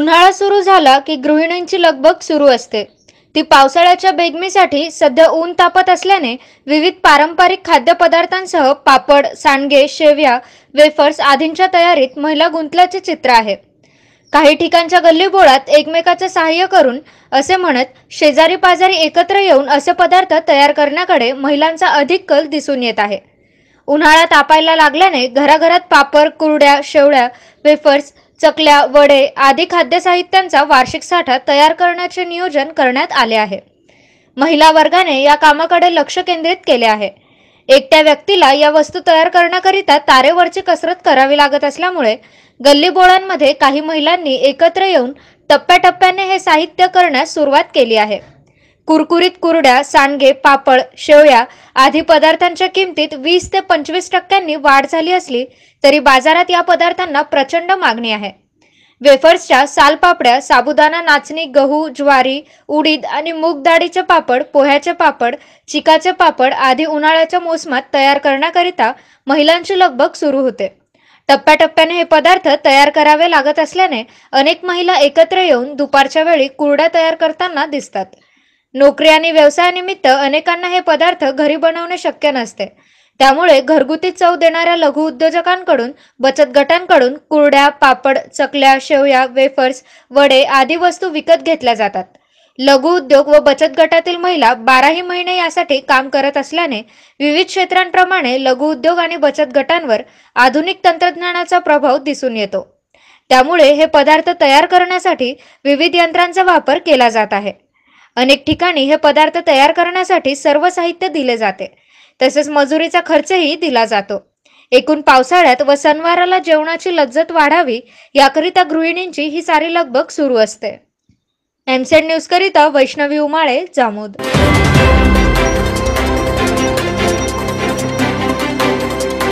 उन्हाळा सुरू झाला की गृहिणींची लगबग सुरू असते ती पावसाळ्याच्या बेगमीसाठी सध्या ऊन तापत असल्याने विविध पारंपरिक खाद्यपदार्थांसह पापड सांडगे शेव्या वेफर्स आदींच्या तयारीत महिला गुंतल्याचे चित्र आहे काही ठिकाणच्या गल्लीबोळात एकमेकाचे सहाय्य करून असे म्हणत शेजारी पाजारी एकत्र येऊन असे पदार्थ तयार करण्याकडे महिलांचा अधिक कल दिसून येत आहे उन्हाळा तापायला लागल्याने घराघरात पापड कुरड्या शेवड्या वेफर्स चकल्या वडे आदी खाद्य साहित्यांचा वार्षिक साठा तयार करण्याचे नियोजन करण्यात आले आहे महिला वर्गाने या कामाकडे लक्ष केंद्रित केले आहे एकट्या व्यक्तीला या वस्तू तयार करण्याकरिता तारेवरची कसरत करावी लागत असल्यामुळे गल्लीबोळांमध्ये काही महिलांनी एकत्र येऊन टप्प्याटप्प्याने हे साहित्य करण्यास सुरुवात केली आहे कुरकुरीत कुरड्या सांडगे पापड शेवया आदी पदार्थांच्या किमतीत वीस ते पंचवीस टक्क्यांनी वाढ झाली असली तरी बाजारात या पदार्थांना प्रचंड मागणी आहे वेफर्सच्या सालपापड्या साबुदाणा नाचणी गहू ज्वारी उडीद आणि मूग दाडीचे पापड पोह्याचे पापड चिकाचे पापड आदी उन्हाळ्याच्या मोसमात तयार करण्याकरिता महिलांची लगबग सुरू होते टप्प्याटप्प्याने हे पदार्थ तयार करावे लागत असल्याने अनेक महिला एकत्र येऊन दुपारच्या वेळी कुरड्या तयार करताना दिसतात नोकरी आणि व्यवसायानिमित्त अनेकांना हे पदार्थ घरी बनवणे शक्य नसते त्यामुळे घरगुती चव देणाऱ्या लघु उद्योजकांकडून बचत गटांकडून कुरड्या पापड चकल्या शेवया वेफर्स वडे आदी वस्तू विकत घेतल्या जातात लघु उद्योग व बचत गटातील महिला बाराही महिने यासाठी काम करत असल्याने विविध क्षेत्रांप्रमाणे लघु उद्योग आणि बचत गटांवर आधुनिक तंत्रज्ञानाचा प्रभाव दिसून येतो त्यामुळे हे पदार्थ तयार करण्यासाठी विविध यंत्रांचा वापर केला जात आहे अनेक ठिकाणी हे पदार्थ तयार करण्यासाठी सर्व साहित्य दिले जाते तसेच मजुरीचा खर्चही दिला जातो एकूण पावसाळ्यात व सणवाराला जेवणाची लज्जत वाढावी याकरिता गृहिणींची ही सारी लगबग सुरू असते एमसेड न्यूज करिता वैष्णवी उमाळे जामोद